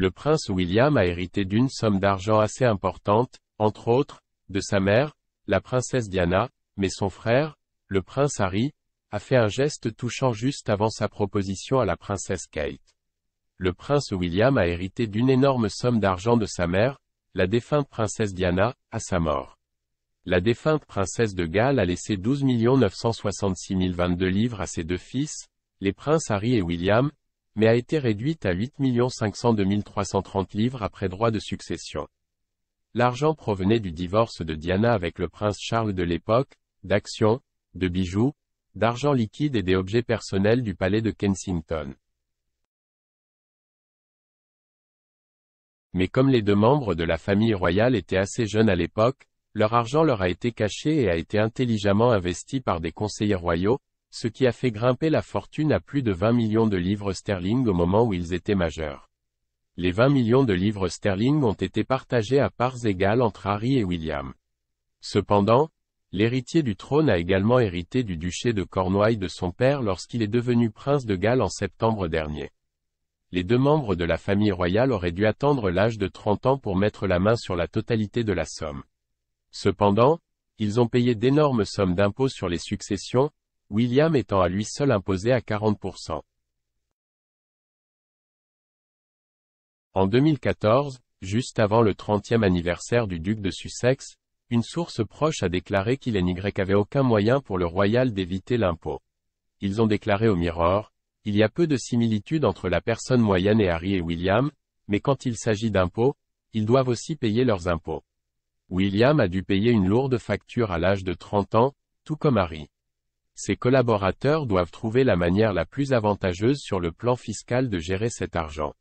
le prince William a hérité d'une somme d'argent assez importante, entre autres, de sa mère, la princesse Diana, mais son frère, le prince Harry, a fait un geste touchant juste avant sa proposition à la princesse Kate. Le prince William a hérité d'une énorme somme d'argent de sa mère, la défunte princesse Diana, à sa mort. La défunte princesse de Galles a laissé 12 966 022 livres à ses deux fils, les princes Harry et William, mais a été réduite à 8 502 330 livres après droit de succession. L'argent provenait du divorce de Diana avec le prince Charles de l'époque, d'actions, de bijoux, d'argent liquide et des objets personnels du palais de Kensington. Mais comme les deux membres de la famille royale étaient assez jeunes à l'époque, leur argent leur a été caché et a été intelligemment investi par des conseillers royaux, ce qui a fait grimper la fortune à plus de 20 millions de livres sterling au moment où ils étaient majeurs. Les 20 millions de livres sterling ont été partagés à parts égales entre Harry et William. Cependant, l'héritier du trône a également hérité du duché de Cornouailles de son père lorsqu'il est devenu prince de Galles en septembre dernier. Les deux membres de la famille royale auraient dû attendre l'âge de 30 ans pour mettre la main sur la totalité de la somme. Cependant, ils ont payé d'énormes sommes d'impôts sur les successions, William étant à lui seul imposé à 40%. En 2014, juste avant le 30e anniversaire du duc de Sussex, une source proche a déclaré qu'il et n'y avait aucun moyen pour le royal d'éviter l'impôt. Ils ont déclaré au Mirror, il y a peu de similitudes entre la personne moyenne et Harry et William, mais quand il s'agit d'impôts, ils doivent aussi payer leurs impôts. William a dû payer une lourde facture à l'âge de 30 ans, tout comme Harry ses collaborateurs doivent trouver la manière la plus avantageuse sur le plan fiscal de gérer cet argent.